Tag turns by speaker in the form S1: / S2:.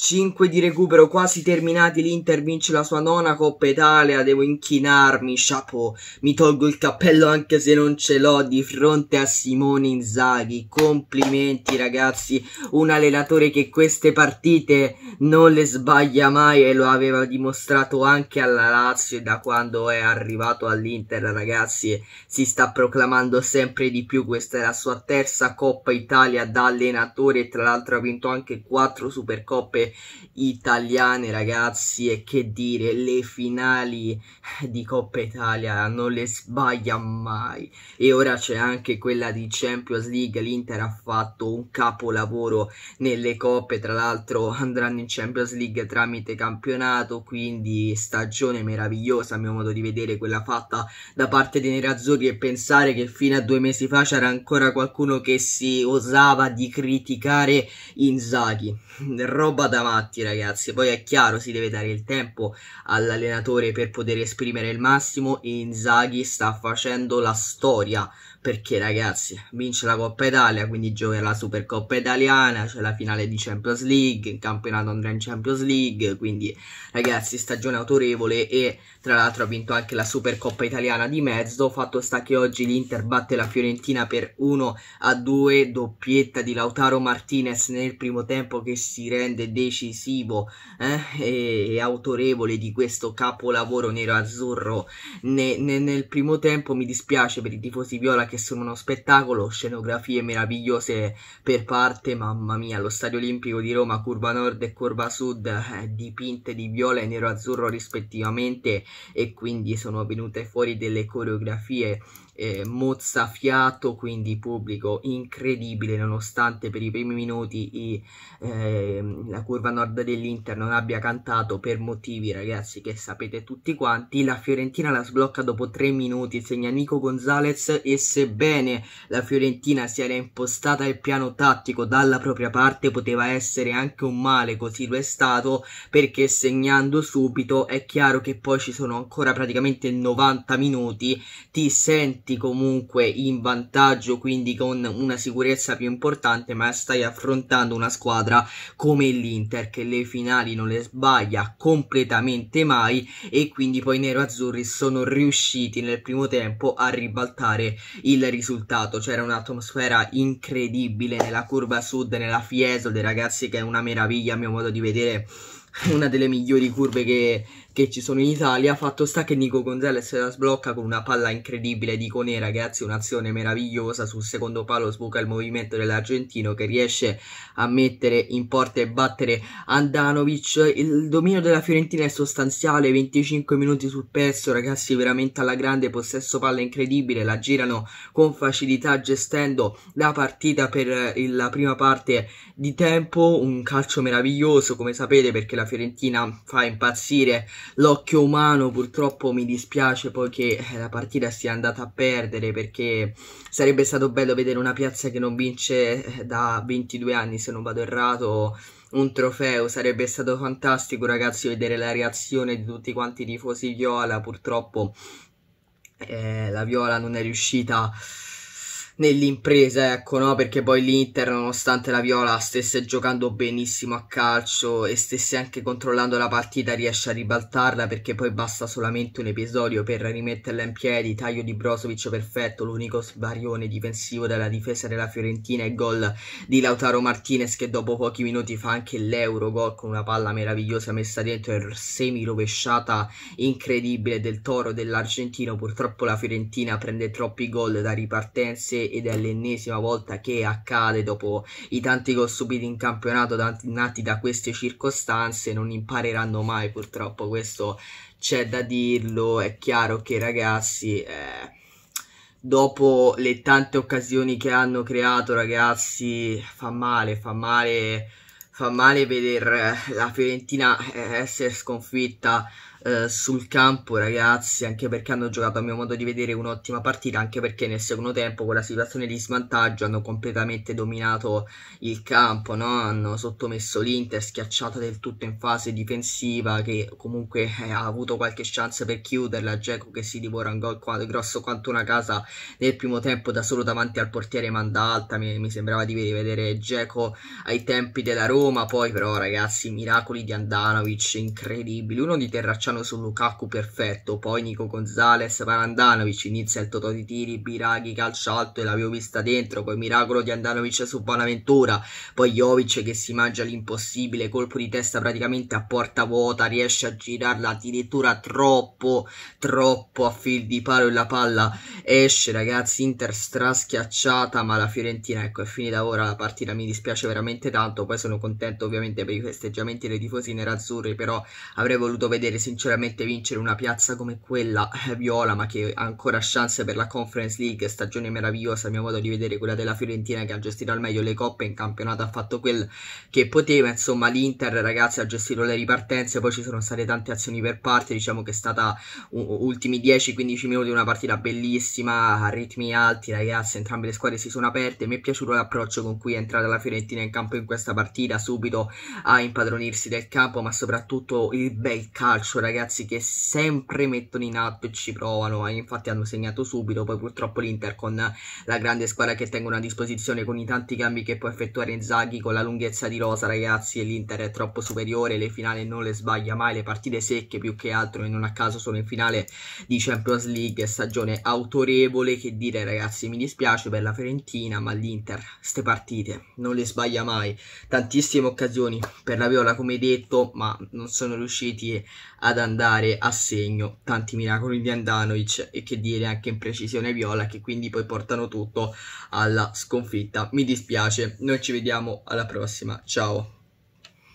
S1: 5 di recupero quasi terminati. L'Inter vince la sua nona Coppa Italia. Devo inchinarmi, chapeau. Mi tolgo il cappello anche se non ce l'ho di fronte a Simone Inzaghi. Complimenti, ragazzi. Un allenatore che queste partite non le sbaglia mai e lo aveva dimostrato anche alla Lazio. E da quando è arrivato all'Inter, ragazzi, si sta proclamando sempre di più. Questa è la sua terza Coppa Italia da allenatore. Tra l'altro, ha vinto anche 4 Supercoppe italiane ragazzi e che dire le finali di Coppa Italia non le sbaglia mai e ora c'è anche quella di Champions League l'Inter ha fatto un capolavoro nelle coppe tra l'altro andranno in Champions League tramite campionato quindi stagione meravigliosa a mio modo di vedere quella fatta da parte dei nerazzurri e pensare che fino a due mesi fa c'era ancora qualcuno che si osava di criticare Inzaghi roba da da matti, ragazzi. Poi è chiaro, si deve dare il tempo all'allenatore per poter esprimere il massimo. E Inzaghi sta facendo la storia perché ragazzi vince la Coppa Italia, quindi giocherà la Supercoppa Italiana, c'è la finale di Champions League, il campionato andrà in Champions League, quindi ragazzi stagione autorevole e tra l'altro ha vinto anche la Supercoppa Italiana di mezzo, fatto sta che oggi l'Inter batte la Fiorentina per 1 a 2, doppietta di Lautaro Martinez nel primo tempo che si rende decisivo eh, e, e, autorevole di questo capolavoro nero-azzurro ne, ne, nel primo tempo, mi dispiace per i tifosi viola che sono uno spettacolo, scenografie meravigliose per parte, mamma mia, lo Stadio Olimpico di Roma, curva nord e curva sud, eh, dipinte di viola e nero-azzurro rispettivamente e quindi sono venute fuori delle coreografie eh, mozzafiato, quindi pubblico incredibile, nonostante per i primi minuti i, eh, la curva nord dell'Inter non abbia cantato per motivi, ragazzi, che sapete tutti quanti. La Fiorentina la sblocca dopo tre minuti, segna Nico Gonzalez e sebbene la Fiorentina si era impostata il piano tattico dalla propria parte, poteva essere anche un male, così lo è stato, perché segnando subito è chiaro che poi ci sono ancora praticamente 90 minuti, ti senti metti comunque in vantaggio, quindi con una sicurezza più importante, ma stai affrontando una squadra come l'Inter che le finali non le sbaglia completamente mai e quindi poi i neroazzurri sono riusciti nel primo tempo a ribaltare il risultato. C'era un'atmosfera incredibile nella curva sud, nella Fiesole, ragazzi, che è una meraviglia a mio modo di vedere una delle migliori curve che, che, ci sono in Italia. Fatto sta che Nico Gonzalez la sblocca con una palla incredibile di Conera ragazzi. un'azione meravigliosa sul secondo palo, sbuca il movimento dell'argentino che riesce a mettere in porta e battere Andanovic. Il dominio della Fiorentina è sostanziale, 25 minuti sul pezzo, ragazzi veramente alla grande, possesso palla incredibile, la girano con facilità gestendo la partita per eh, la prima parte di tempo, un calcio meraviglioso come sapete perché la Fiorentina fa impazzire l'occhio umano, purtroppo mi dispiace poi che eh, la partita sia andata a perdere perché sarebbe stato bello vedere una piazza che non vince eh, da 22 anni se non vado errato un trofeo, sarebbe stato fantastico ragazzi vedere la reazione di tutti quanti i tifosi viola, purtroppo eh, la viola non è riuscita a nell'impresa, ecco, no? Perché poi l'Inter, nonostante la Viola stesse giocando benissimo a calcio e stesse anche controllando la partita, riesce a ribaltarla perché poi basta solamente un episodio per rimetterla in piedi, taglio di Brozovic perfetto, l'unico sbarione difensivo della difesa della Fiorentina e gol di Lautaro Martinez che dopo pochi minuti fa anche l'euro gol con una palla meravigliosa messa dentro e er, semi rovesciata incredibile del Toro dell'Argentino. Purtroppo la Fiorentina prende troppi gol da ripartenze ed è l'ennesima volta che accade dopo i tanti gol subiti in campionato nati da queste circostanze, non impareranno mai purtroppo, questo c'è da dirlo, è chiaro che ragazzi... Eh, dopo le tante occasioni che hanno creato, ragazzi, fa male, fa male, fa male vedere la Fiorentina eh, essere sconfitta eh, sul campo, ragazzi, anche perché hanno giocato a mio modo di vedere un'ottima partita, anche perché nel secondo tempo con la situazione di svantaggio hanno completamente dominato il campo, no? hanno sottomesso l'Inter, schiacciata del tutto in fase difensiva che comunque eh, ha avuto qualche chance per chiuderla, Geco che si divora un gol quadro, grosso quanto una casa nel primo tempo da solo davanti al portiere manda alta, mi, mi sembrava di vedere Geco ai tempi della Roma, poi però ragazzi miracoli di Andanovic incredibili, uno di Terracciano spacciano su Lukaku perfetto, poi Nico Gonzalez, Parandanovic, inizia il totò di tiri, Biraghi, calcio alto e l'avevo vista dentro, poi miracolo di Andanovic su Bonaventura, poi Jovic che si mangia l'impossibile, colpo di testa praticamente a porta vuota, riesce a girarla addirittura troppo, troppo a fil di palo e la palla esce ragazzi, Inter stra schiacciata, ma la Fiorentina ecco è finita ora la partita, mi dispiace veramente tanto, poi sono contento ovviamente per i festeggiamenti dei tifosi nerazzurri, però avrei voluto vedere sinceramente sinceramente vincere una piazza come quella eh, viola, ma che ha ancora chance per la Conference League, stagione meravigliosa a mio modo di vedere, quella della Fiorentina che ha gestito al meglio le coppe in campionato, ha fatto quel che poteva, insomma l'Inter ragazzi ha gestito le ripartenze, poi ci sono state tante azioni per parte, diciamo che è stata uh, ultimi 10-15 minuti una partita bellissima, a ritmi alti ragazzi, entrambe le squadre si sono aperte, mi è piaciuto l'approccio con cui è entrata la Fiorentina in campo in questa partita, subito a impadronirsi del campo, ma soprattutto il bel calcio ragazzi ragazzi che sempre mettono in atto e ci provano, infatti hanno segnato subito, poi purtroppo l'Inter con la grande squadra che tengono a disposizione, con i tanti cambi che può effettuare Inzaghi, con la lunghezza di rosa ragazzi, e l'Inter è troppo superiore, le finali non le sbaglia mai, le partite secche più che altro e non a caso sono in finale di Champions League, stagione autorevole che dire ragazzi, mi dispiace per la Fiorentina, ma l'Inter ste partite non le sbaglia mai, tantissime occasioni per la Viola come detto, ma non sono riusciti ad ad andare a segno tanti miracoli di Andanovic e che dire anche in precisione Viola che quindi poi portano tutto alla sconfitta mi dispiace noi ci vediamo alla prossima ciao